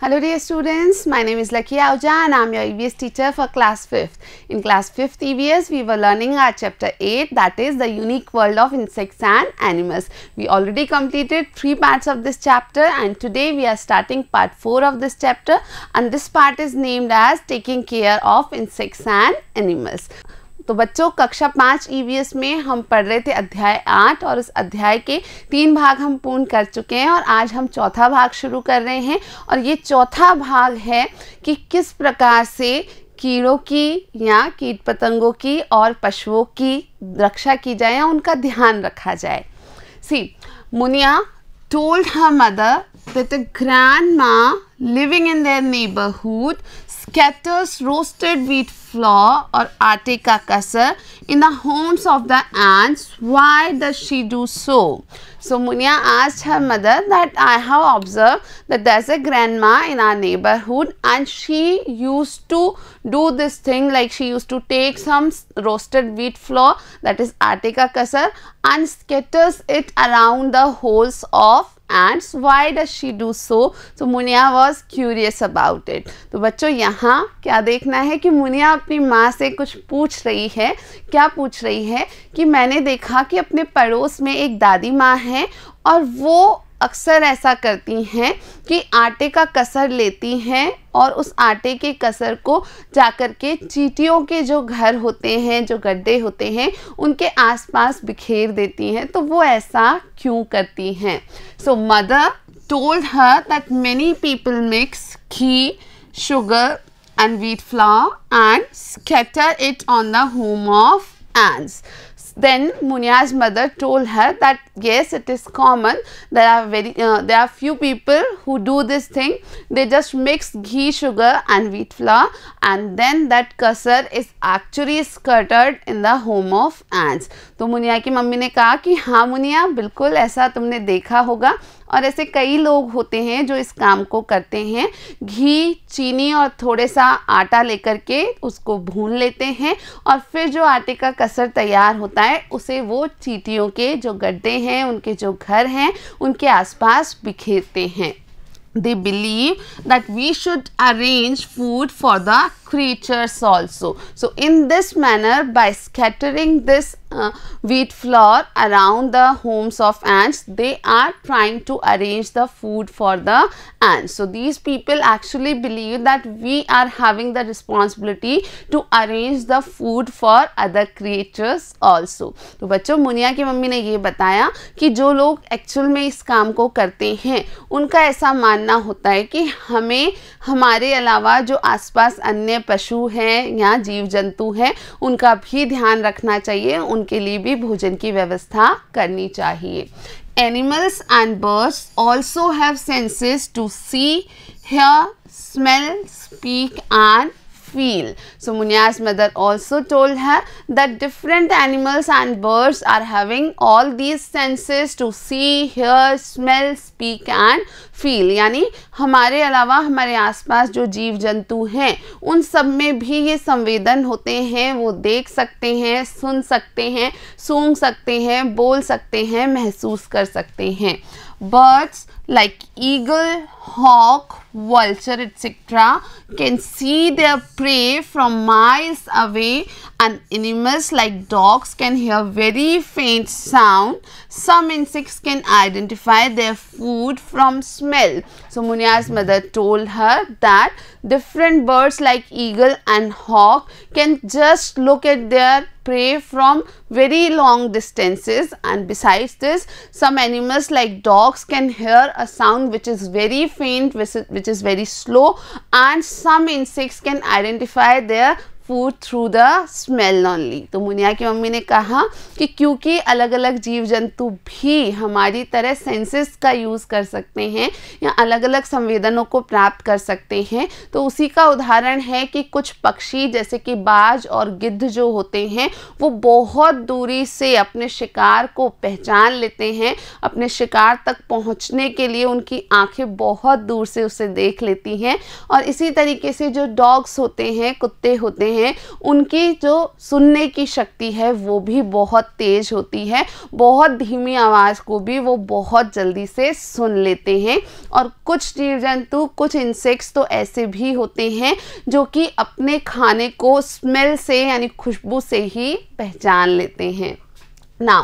Hello dear students, my name is Lakia Auja and I am your EVS teacher for class 5th. In class 5th EVS, we were learning our chapter 8 that is the unique world of insects and animals. We already completed 3 parts of this chapter and today we are starting part 4 of this chapter and this part is named as taking care of insects and animals. तो बच्चों कक्षा पाँच ई e में हम पढ़ रहे थे अध्याय आठ और उस अध्याय के तीन भाग हम पूर्ण कर चुके हैं और आज हम चौथा भाग शुरू कर रहे हैं और ये चौथा भाग है कि किस प्रकार से कीड़ों की या कीट पतंगों की और पशुओं की रक्षा की जाए या उनका ध्यान रखा जाए see Munia told her mother that grandma living in their neighborhood scatters roasted wheat flour or atte ka in the homes of the ants. Why does she do so? So Munya asked her mother that I have observed that there's a grandma in our neighborhood and she used to do this thing like she used to take some roasted wheat flour that is atte ka and scatters it around the holes of ants why does she do so so Munia was curious about it तो बच्चों यहाँ क्या देखना है कि मुनिया अपनी माँ से कुछ पूछ रही है क्या पूछ रही है कि मैंने देखा कि अपने पड़ोस में एक दादी माँ है और वो अक्सर ऐसा करती हैं कि आटे का कसर लेती हैं और उस आटे के कसर को जाकर के चीटियों के जो घर होते हैं जो गड्ढे होते हैं उनके आसपास बिखेर देती हैं तो वो ऐसा क्यों करती हैं so mother told her that many people mix ghee sugar and wheat flour and scatter it on the home of ants. Then Munia's mother told her that yes, it is common. There are very uh, there are few people who do this thing. They just mix ghee, sugar, and wheat flour, and then that kasar is actually scattered in the home of ants. to Munia ki mummy ne kaha ki ha Munia bilkul aisa tumne dekha hoga और ऐसे कई लोग होते हैं जो इस काम को करते हैं घी चीनी और थोड़े सा आटा लेकर के उसको भून लेते हैं और फिर जो आटे का कसर तैयार होता है उसे वो चीटियों के जो गड्ढे हैं उनके जो घर हैं उनके आसपास बिखेरते हैं they believe that we should arrange food for the creatures also so in this manner by scattering this uh, wheat flour around the homes of ants they are trying to arrange the food for the ants so these people actually believe that we are having the responsibility to arrange the food for other creatures also तो बच्चों मुनिया की mummy ने ये बताया कि जो लोग actual में इस काम को करते हैं उनका ऐसा मानना होता है कि हमें हमारे अलावा जो आसपास अन्य पशु हैं या जीव जंतु हैं उनका भी ध्यान रखना चाहिए उन उनके लिए भी भोजन की व्यवस्था करनी चाहिए animals and birds also have senses to see hear smell speak and feel. So Munya's mother also told her that different animals and birds are having all these senses to see, hear, smell, speak and feel यानी हमारे अलावा हमारे आसपास जो जीव जंतु हैं उन सब में भी ये संवेदन होते हैं वो देख सकते हैं सुन सकते हैं सूंघ सकते हैं बोल सकते हैं महसूस कर सकते हैं birds like eagle, hawk, vulture etc. can see their prey from miles away and animals like dogs can hear very faint sound. Some insects can identify their food from smell. So Munya's mother told her that different birds like eagle and hawk can just look at their prey from very long distances and besides this some animals like dogs can hear a sound which is very faint which is very slow and some insects can identify their food through the smell only तो मुनिया की mummy ने कहा कि क्योंकि अलग अलग जीव जंतु भी हमारी तरह सेंसेस का यूज़ कर सकते हैं या अलग अलग संवेदनों को प्राप्त कर सकते हैं तो उसी का उदाहरण है कि कुछ पक्षी जैसे कि बाज और गिद्ध जो होते हैं वो बहुत दूरी से अपने शिकार को पहचान लेते हैं अपने शिकार तक पहुँचने के लिए उनकी आँखें बहुत दूर से उसे देख लेती हैं और इसी तरीके से जो डॉग्स होते हैं कुत्ते होते हैं हैं उनकी जो सुनने की शक्ति है वो भी बहुत तेज़ होती है बहुत धीमी आवाज़ को भी वो बहुत जल्दी से सुन लेते हैं और कुछ जीव जंतु कुछ इंसेक्ट्स तो ऐसे भी होते हैं जो कि अपने खाने को स्मेल से यानी खुशबू से ही पहचान लेते हैं Now,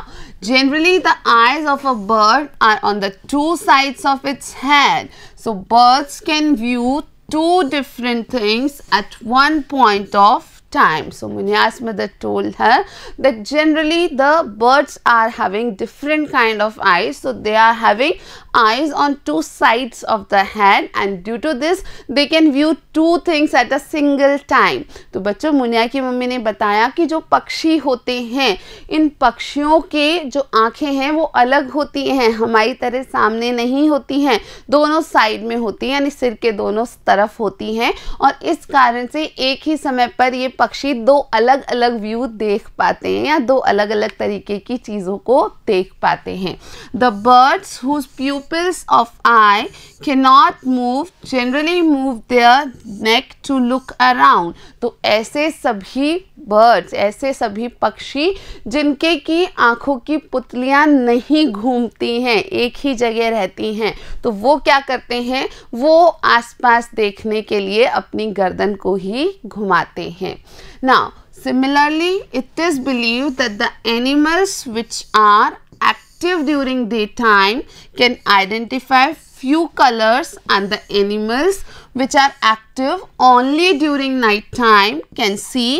generally the eyes of a bird are on the two sides of its head. So, birds can view two different things at one point of time. So munyas Munyasmada told her that generally the birds are having different kind of eyes. So they are having eyes on two sides of the head and due to this they can view two things at a single time. to bachcho munya ki mummy ne bataya ki jo pakshi hote hain in pakshiyon ke jo aankhe hain wo alag hoti hain hamari tarah samne nahi hoti hain dono side mein hoti hain yani sir ke dono taraf hoti hain aur is karan se ek hi samay par ye पक्षी दो अलग अलग view देख पाते हैं या दो अलग अलग तरीके की चीज़ों को देख पाते हैं the birds whose pupils of eye can not move generally move their neck to look around तो ऐसे सभी बर्ड्स ऐसे सभी पक्षी जिनके की आँखों की पुतलियाँ नहीं घूमती हैं एक ही जगह रहती हैं तो वो क्या करते हैं वो आसपास देखने के लिए अपनी गर्दन को ही घुमाते हैं ना similarly it is believe that the animals which are active during the time can identify few colors and the animals which are active only during night time can see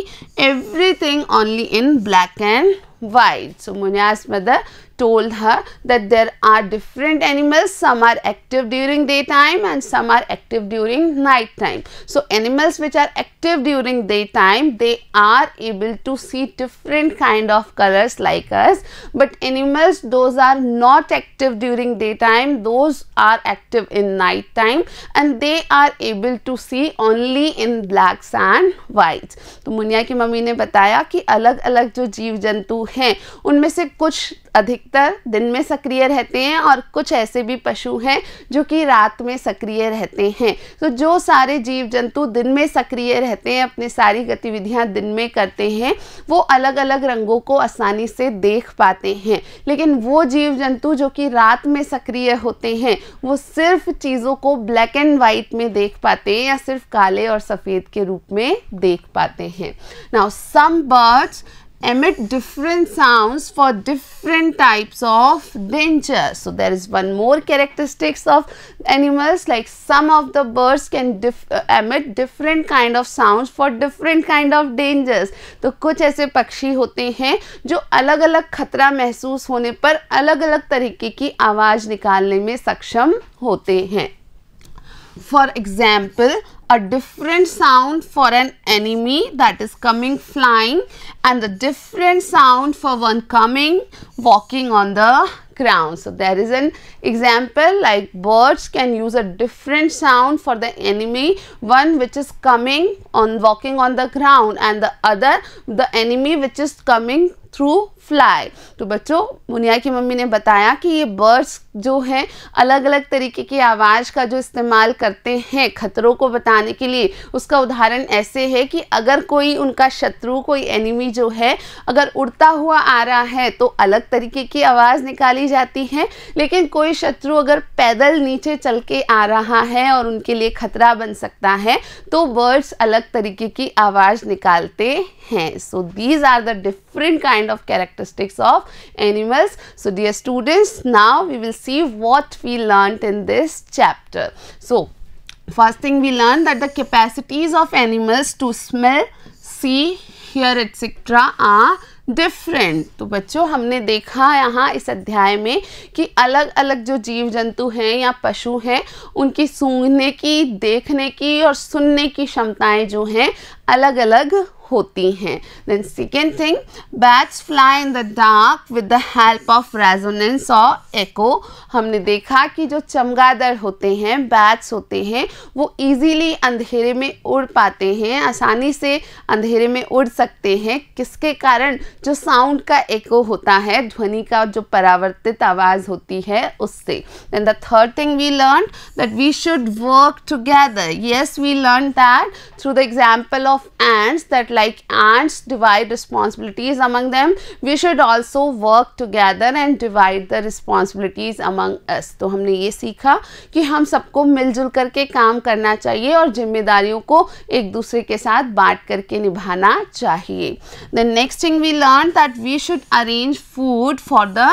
everything only in black and white. So, Munya's mother told her that there are different animals, some are active during daytime and some are active during night time. So, animals which are active active during daytime they are able to see different kind of colors like us but animals those are not active during daytime those are active in night time and they are able to see only in blacks and whites तो मुनिया की mummy ने बताया कि अलग अलग जो जीव जंतु हैं उनमें से कुछ अधिकतर दिन में सक्रिय रहते हैं और कुछ ऐसे भी पशु हैं जो कि रात में सक्रिय रहते हैं तो जो सारे जीव जंतु दिन में सक्रिय रहते रहते हैं अपने सारी गतिविधियां दिन में करते हैं वो अलग अलग रंगों को आसानी से देख पाते हैं लेकिन वो जीव जंतु जो कि रात में सक्रिय होते हैं वो सिर्फ चीज़ों को ब्लैक एंड वाइट में देख पाते हैं या सिर्फ काले और सफ़ेद के रूप में देख पाते हैं now some birds emit different sounds for different types of dentures. So there is one more characteristics of animals like some of the birds can dif uh, emit different kind of sounds for different kind of dangers. तो kuch aise pakshi hote hain jo alag alag khatra mehsoos hone par alag alag tarike ki आवाज़ nikalne mein saksham hote hain for example a different sound for an enemy that is coming flying and the different sound for one coming walking on the ground. So, there is an example like birds can use a different sound for the enemy one which is coming on walking on the ground and the other the enemy which is coming through fly तो बच्चों मुनिया की mummy ने बताया कि ये birds जो हैं अलग अलग तरीके की आवाज़ का जो इस्तेमाल करते हैं खतरों को बताने के लिए उसका उदाहरण ऐसे है कि अगर कोई उनका शत्रु कोई एनिमी जो है अगर उड़ता हुआ आ रहा है तो अलग तरीके की आवाज़ निकाली जाती है लेकिन कोई शत्रु अगर पैदल नीचे चल के आ रहा है और उनके लिए खतरा बन सकता है तो बर्ड्स अलग तरीके की आवाज़ निकालते हैं so these are the different kind kind of characteristics of animals. So, dear students, now we will see what we learnt in this chapter. So, first thing we learn that the capacities of animals to smell, see, hear etc. are different तो बच्चों हमने देखा यहाँ इस अध्याय में कि अलग अलग जो जीव जंतु हैं या पशु हैं उनकी सूंघने की देखने की और सुनने की क्षमताएं जो हैं अलग अलग होती हैं then second thing bats fly in the dark with the help of resonance और एको हमने देखा कि जो चमगादड़ होते हैं बैट्स होते हैं वो ईजीली अंधेरे में उड़ पाते हैं आसानी से अंधेरे में उड़ सकते हैं किसके कारण जो साउंड का एको होता है ध्वनि का जो परावर्तित आवाज़ होती है उससे then the third thing we learn that we should work together yes we learn that through the example of ants that like like ants divide responsibilities among them we should also work together and divide the responsibilities among us तो हमने ये सीखा कि हम सबको मिलजुल करके काम करना चाहिए और जिम्मेदारियों को एक दूसरे के साथ बांट करके निभाना चाहिए then next thing we learned that we should arrange food for the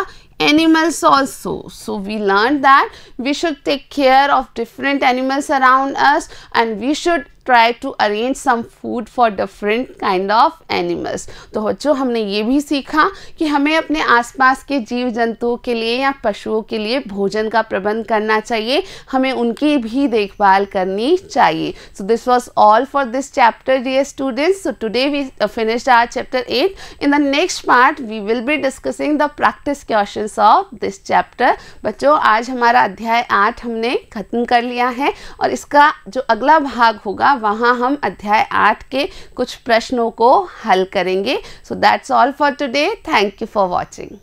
animals also so we learned that we should take care of different animals around us and we should try to arrange some food for different kind of animals तो बच्चों हमने ये भी सीखा कि हमें अपने आसपास के जीव जंतुओं के लिए या पशुओं के लिए भोजन का प्रबंध करना चाहिए हमें उनकी भी देखभाल करनी चाहिए so this was all for this chapter dear students so today we finished our chapter eight in the next part we will be discussing the practice question of this chapter बच्चों आज हमारा अध्याय आठ हमने खत्म कर लिया है और इसका जो अगला भाग होगा होगा वहाँ हम अध्याय आठ के कुछ प्रश्नों को हल करेंगे so that's all for today thank you for watching